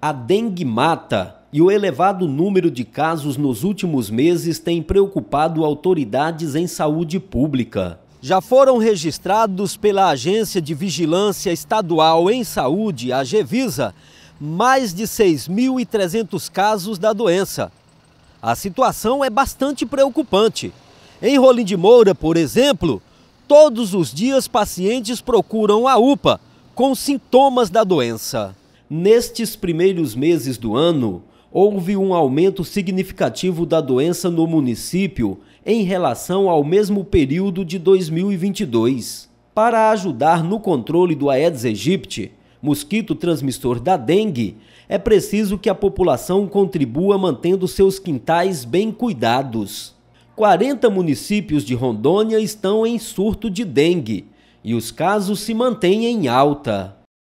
A dengue mata e o elevado número de casos nos últimos meses tem preocupado autoridades em saúde pública. Já foram registrados pela Agência de Vigilância Estadual em Saúde, a GEVISA, mais de 6.300 casos da doença. A situação é bastante preocupante. Em Rolim de Moura, por exemplo, todos os dias pacientes procuram a UPA com sintomas da doença. Nestes primeiros meses do ano, houve um aumento significativo da doença no município em relação ao mesmo período de 2022. Para ajudar no controle do Aedes aegypti, mosquito transmissor da dengue, é preciso que a população contribua mantendo seus quintais bem cuidados. 40 municípios de Rondônia estão em surto de dengue e os casos se mantêm em alta.